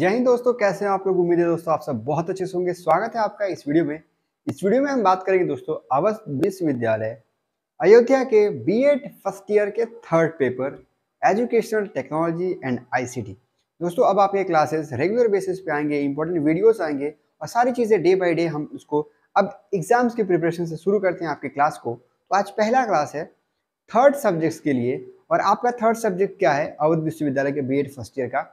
जय हिंद दोस्तों कैसे हैं आप लोग उम्मीद है दोस्तों आप सब बहुत अच्छे से होंगे स्वागत है आपका इस वीडियो में इस वीडियो में हम बात करेंगे दोस्तों अवध विश्वविद्यालय अयोध्या के बीएड फर्स्ट ईयर के third paper educational technology and ICT दोस्तों अब आपके क्लासेस रेगुलर बेसिस पे आएंगे इंपॉर्टेंट वीडियोज आएंगे और सारी चीज़ें डे बाई डे हम उसको अब एग्जाम्स की प्रिपरेशन से शुरू करते हैं आपके क्लास को तो आज पहला क्लास है थर्ड सब्जेक्ट्स के लिए और आपका थर्ड सब्जेक्ट क्या है अवध विश्वविद्यालय के बी फर्स्ट ईयर का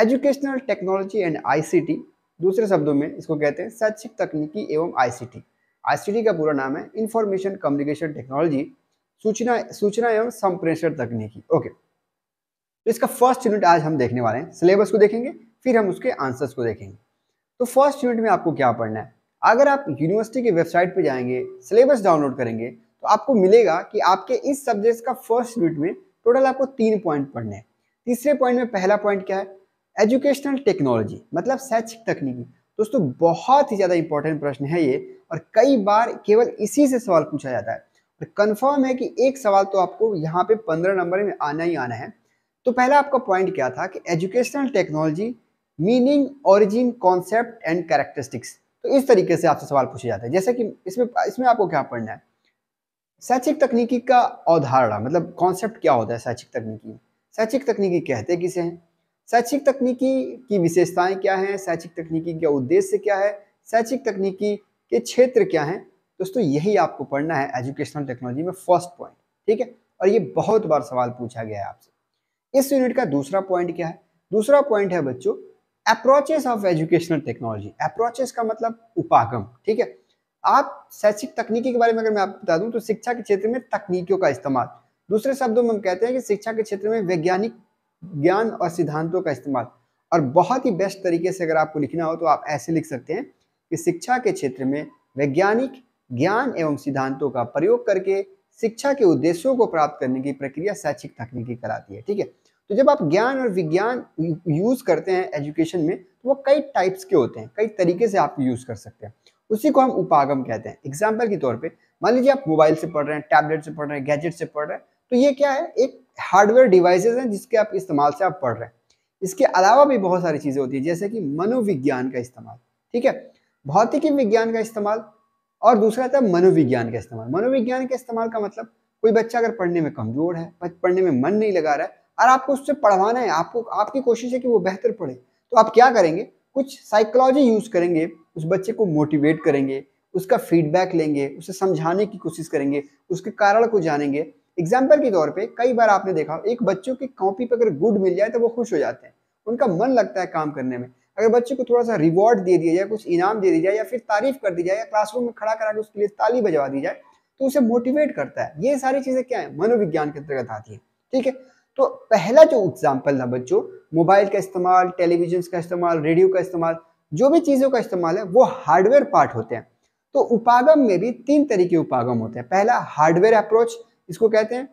एजुकेशनल टेक्नोलॉजी एंड आईसीटी दूसरे शब्दों में इसको कहते हैं शैक्षिक तकनीकी एवं आईसीटी आईसीटी का पूरा नाम है इंफॉर्मेशन कम्युनिकेशन टेक्नोलॉजी सूचना सूचना एवं संप्रेषण तकनीकी ओके तो इसका फर्स्ट यूनिट आज हम देखने वाले हैं सिलेबस को देखेंगे फिर हम उसके आंसर्स को देखेंगे तो फर्स्ट यूनिट में आपको क्या पढ़ना है अगर आप यूनिवर्सिटी की वेबसाइट पर जाएंगे सिलेबस डाउनलोड करेंगे तो आपको मिलेगा कि आपके इस सब्जेक्ट का फर्स्ट यूनिट में टोटल आपको तीन पॉइंट पढ़ने हैं तीसरे पॉइंट में पहला पॉइंट क्या है एजुकेशनल टेक्नोलॉजी मतलब शैक्षिक तकनीकी दोस्तों बहुत ही ज़्यादा इंपॉर्टेंट प्रश्न है ये और कई बार केवल इसी से सवाल पूछा जाता है और कन्फर्म है कि एक सवाल तो आपको यहाँ पे पंद्रह नंबर में आना ही आना है तो पहला आपका पॉइंट क्या था कि educational technology meaning origin concept and characteristics तो इस तरीके से आपसे सवाल पूछे जाते हैं जैसे कि इसमें इसमें आपको क्या पढ़ना है शैक्षिक तकनीकी का अवधारणा मतलब कॉन्सेप्ट क्या होता है शैक्षिक तकनीकी शैक्षिक तकनीकी कहते किसे हैं शैक्षिक तकनीकी की विशेषताएं क्या हैं शैक्षिक तकनीकी का उद्देश्य क्या है शैक्षिक तकनीकी के क्षेत्र क्या हैं दोस्तों यही आपको पढ़ना है एजुकेशनल टेक्नोलॉजी में फर्स्ट पॉइंट ठीक है और ये बहुत बार सवाल पूछा गया है आपसे इस यूनिट का दूसरा पॉइंट क्या है दूसरा पॉइंट है बच्चों approaches of educational technology approaches का मतलब उपागम ठीक है आप शैक्षिक तकनीकी के बारे में अगर मैं आपको बता दूं तो शिक्षा के क्षेत्र में तकनीकियों का इस्तेमाल दूसरे शब्दों में हम कहते हैं कि शिक्षा के क्षेत्र में वैज्ञानिक ज्ञान और सिद्धांतों का इस्तेमाल और बहुत ही बेस्ट तरीके से अगर आपको लिखना हो तो आप ऐसे लिख सकते हैं कि शिक्षा के क्षेत्र में वैज्ञानिक ज्ञान एवं सिद्धांतों का प्रयोग करके शिक्षा के उद्देश्यों को प्राप्त करने की प्रक्रिया शैक्षिक तकनीकी कराती है ठीक है तो जब आप ज्ञान और विज्ञान यूज करते हैं एजुकेशन में तो वो कई टाइप्स के होते हैं कई तरीके से आप यूज कर सकते हैं उसी को हम उपागम कहते हैं एग्जाम्पल के तौर पर मान लीजिए आप मोबाइल से पढ़ रहे हैं टैबलेट से पढ़ रहे हैं गैजेट से पढ़ रहे हैं तो ये क्या है एक हार्डवेयर डिवाइसेज हैं जिसके आप इस्तेमाल से आप पढ़ रहे हैं इसके अलावा भी बहुत सारी चीज़ें होती हैं जैसे कि मनोविज्ञान का इस्तेमाल ठीक है भौतिकी विज्ञान का इस्तेमाल और दूसरा था मनोविज्ञान का इस्तेमाल मनोविज्ञान के इस्तेमाल का मतलब कोई बच्चा अगर पढ़ने में कमजोर है पढ़ने में मन नहीं लगा रहा है और आपको उससे पढ़वाना है आपको आपकी कोशिश है कि वो बेहतर पढ़े तो आप क्या करेंगे कुछ साइकोलॉजी यूज करेंगे उस बच्चे को मोटिवेट करेंगे उसका फीडबैक लेंगे उसे समझाने की कोशिश करेंगे उसके कारण को जानेंगे एग्जाम्पल के तौर पे कई बार आपने देखा एक बच्चों की कॉपी पर अगर गुड मिल जाए तो वो खुश हो जाते हैं उनका मन लगता है काम करने में अगर बच्चे को थोड़ा सा रिवॉर्ड दे दिया जाए कुछ इनाम दे दिया जाए या फिर तारीफ कर दी जाए या क्लासरूम में खड़ा करा के उसके लिए ताली बजवा दी जाए तो उसे मोटिवेट करता है ये सारी चीज़ें क्या है मनोविज्ञान के अंतर्गत आती है ठीक है तो पहला जो एग्जाम्पल था बच्चों मोबाइल का इस्तेमाल टेलीविजन का इस्तेमाल रेडियो का इस्तेमाल जो भी चीज़ों का इस्तेमाल है वो हार्डवेयर पार्ट होते हैं तो उपागम में भी तीन तरीके उपागम होते हैं पहला हार्डवेयर अप्रोच इसको कहते हैं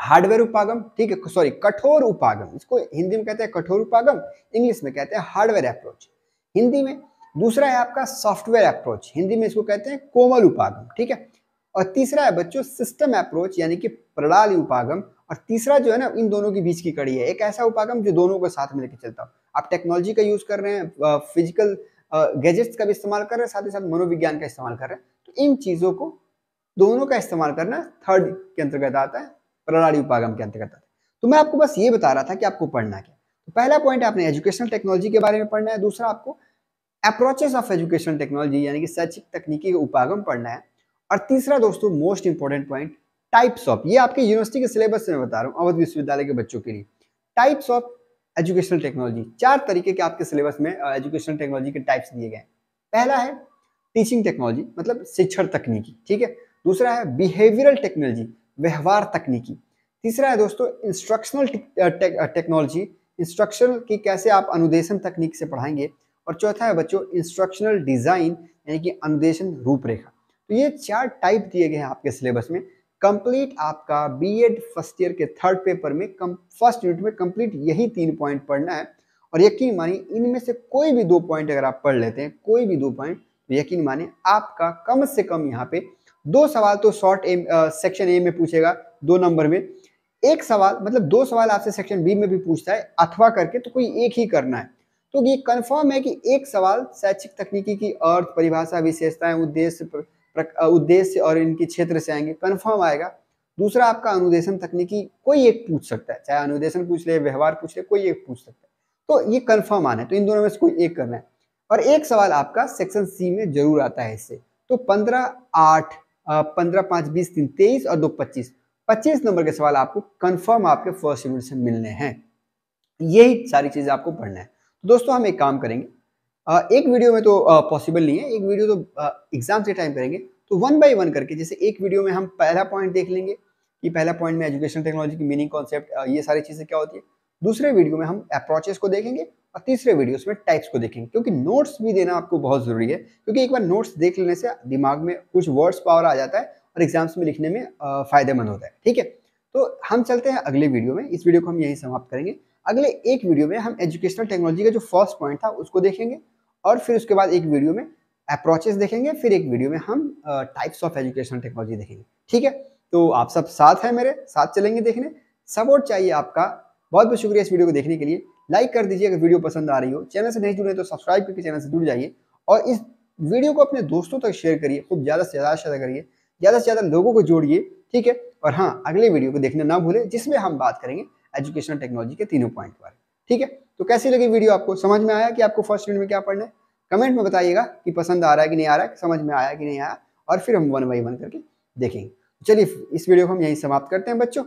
हार्डवेयर उपागम ठीक है सॉरी कठोर उपागम इसको हिंदी में कहते हैं कठोर उपागम इंग्लिश में कहते हैं हार्डवेयर अप्रोच हिंदी में दूसरा है आपका सॉफ्टवेयर अप्रोच हिंदी में इसको कहते हैं कोमल उपागम ठीक है और तीसरा है बच्चों सिस्टम अप्रोच यानी कि प्रणाली उपागम और तीसरा जो है ना इन दोनों के बीच की कड़ी है एक ऐसा उपागम जो दोनों को साथ में लेके चलता हो आप टेक्नोलॉजी का यूज कर रहे हैं फिजिकल गैजेट्स का भी इस्तेमाल कर रहे हैं साथ ही साथ मनोविज्ञान का इस्तेमाल कर रहे हैं तो इन चीजों को दोनों का इस्तेमाल करना थर्ड के अंतर्गत आता है प्रणाली उपागम के अंतर्गत आता है तो मैं आपको बस ये बता रहा था कि आपको पढ़ना क्या तो पहला पॉइंट आपने एजुकेशनल टेक्नोलॉजी के बारे में पढ़ना है दूसरा आपको अप्रोचेस ऑफ एजुकेशनल टेक्नोलॉजी यानी कि शैक्षिक तकनीकी का उपागम पढ़ना है और तीसरा दोस्तों most important point types of ये आपके यूनिवर्सिटी के सिलेबस मैं बता रहा हूँ अवध विश्वविद्यालय के बच्चों के लिए टाइप्स ऑफ एजुकेशनल टेक्नोलॉजी चार तरीके के आपके सिलेबस में एजुकेशनल टेक्नोलॉजी के टाइप्स दिए गए पहला है टीचिंग टेक्नोलॉजी मतलब शिक्षण तकनीकी ठीक है दूसरा है बिहेवियरल टेक्नोलॉजी व्यवहार तकनीकी तीसरा है दोस्तों इंस्ट्रक्शनल टेक्नोलॉजी इंस्ट्रक्शनल की कैसे आप अनुदेशन तकनीक से पढ़ाएंगे और चौथा है बच्चों इंस्ट्रक्शनल डिज़ाइन यानी कि अनुदेशन रूपरेखा तो ये चार टाइप दिए गए हैं आपके सिलेबस में कंप्लीट आपका बीएड फर्स्ट ईयर के थर्ड पेपर में कम फर्स्ट यूनिट में कंप्लीट यही तीन पॉइंट पढ़ना है और यकीन मानिए इनमें से कोई भी दो पॉइंट अगर आप पढ़ लेते हैं कोई भी दो पॉइंट तो यकीन माने आपका कम से कम यहाँ पे दो सवाल तो शॉर्ट एम सेक्शन ए में पूछेगा दो नंबर में एक सवाल मतलब दो सवाल आपसे सेक्शन बी में भी पूछता है अथवा करके तो कोई एक ही करना है तो ये कन्फर्म है कि एक सवाल शैक्षिक तकनीकी की अर्थ परिभाषा विशेषताएं उद्देश्य उद्देश्य और इनके क्षेत्र से आएंगे कन्फर्म आएगा दूसरा आपका अनुदेशन तकनीकी कोई एक पूछ सकता है चाहे अनुदेशन पूछ ले व्यवहार पूछ ले कोई एक पूछ सकता है तो ये कन्फर्म आना है तो इन दोनों में से कोई एक करना है और एक सवाल आपका सेक्शन सी में जरूर आता है इससे तो पंद्रह आठ पंद्रह पाँच बीस तीन तेईस और दो पच्चीस पच्चीस नंबर के सवाल आपको कंफर्म आपके फर्स्ट यूनिट से मिलने हैं यही सारी चीज़ें आपको पढ़ना है तो दोस्तों हम एक काम करेंगे एक वीडियो में तो पॉसिबल नहीं है एक वीडियो तो एग्जाम से टाइम करेंगे तो वन बाई वन करके जैसे एक वीडियो में हम पहला पॉइंट देख लेंगे कि पहला पॉइंट में एजुकेशन टेक्नोलॉजी की मीनिंग कॉन्सेप्ट ये सारी चीज़ें क्या होती है दूसरे वीडियो में हम अप्रोचेस को देखेंगे और तीसरे वीडियो में टाइप्स को देखेंगे क्योंकि नोट्स भी देना आपको बहुत ज़रूरी है क्योंकि एक बार नोट्स देख लेने से दिमाग में कुछ वर्ड्स पावर आ जाता है और एग्जाम्स में लिखने में फ़ायदेमंद होता है ठीक है तो हम चलते हैं अगले वीडियो में इस वीडियो को हम यही समाप्त करेंगे अगले एक वीडियो में हम एजुकेशनल टेक्नोलॉजी का जो फर्स्ट पॉइंट था उसको देखेंगे और फिर उसके बाद एक वीडियो में अप्रोचेस देखेंगे फिर एक वीडियो में हम टाइप्स ऑफ एजुकेशनल टेक्नोलॉजी देखेंगे ठीक है तो आप सब साथ हैं मेरे साथ चलेंगे देखने सपोर्ट चाहिए आपका बहुत बहुत शुक्रिया इस वीडियो को देखने के लिए लाइक कर दीजिए अगर वीडियो पसंद आ रही हो चैनल से नहीं जुड़े तो सब्सक्राइब करके चैनल से जुड़ जाइए और इस वीडियो को अपने दोस्तों तक शेयर करिए खूब ज़्यादा से ज़्यादा शेयर करिए ज़्यादा से ज़्यादा लोगों को जोड़िए ठीक है और हाँ अगले वीडियो को देखना ना भूलें जिसमें हम बात करेंगे एजुकेशनल टेक्नोलॉजी के तीनों पॉइंट पर ठीक है तो कैसी लगी वीडियो आपको समझ में आया कि आपको फर्स्ट यूनिट में क्या पढ़ना है कमेंट में बताइएगा कि पसंद आ रहा है कि नहीं आ रहा है समझ में आया कि नहीं आया और फिर हम वन बाई वन करके देखेंगे चलिए इस वीडियो को हम यहीं समाप्त करते हैं बच्चों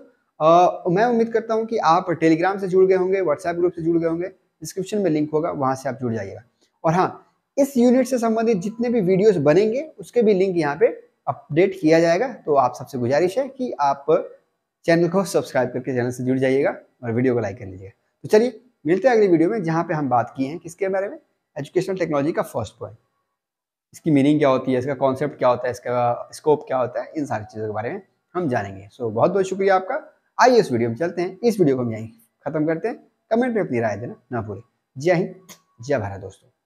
Uh, मैं उम्मीद करता हूँ कि आप टेलीग्राम से जुड़ गए होंगे व्हाट्सएप ग्रुप से जुड़ गए होंगे डिस्क्रिप्शन में लिंक होगा वहाँ से आप जुड़ जाइएगा और हाँ इस यूनिट से संबंधित जितने भी वीडियोस बनेंगे उसके भी लिंक यहाँ पे अपडेट किया जाएगा तो आप सबसे गुजारिश है कि आप चैनल को सब्सक्राइब करके चैनल से जुड़ जाइएगा और वीडियो को लाइक कर लीजिएगा तो चलिए मिलते हैं अगली वीडियो में जहाँ पे हम बात किए हैं किसके बारे में एजुकेशनल टेक्नोलॉजी का फर्स्ट पॉइंट इसकी मीनिंग क्या होती है इसका कॉन्सेप्ट क्या होता है इसका स्कोप क्या होता है इन सारी चीज़ों के बारे में हम जानेंगे सो बहुत बहुत शुक्रिया आपका आइए इस वीडियो में चलते हैं इस वीडियो को हम यहीं खत्म करते हैं कमेंट में अपनी राय देना ना भूलें जय हिंद जय भारत दोस्तों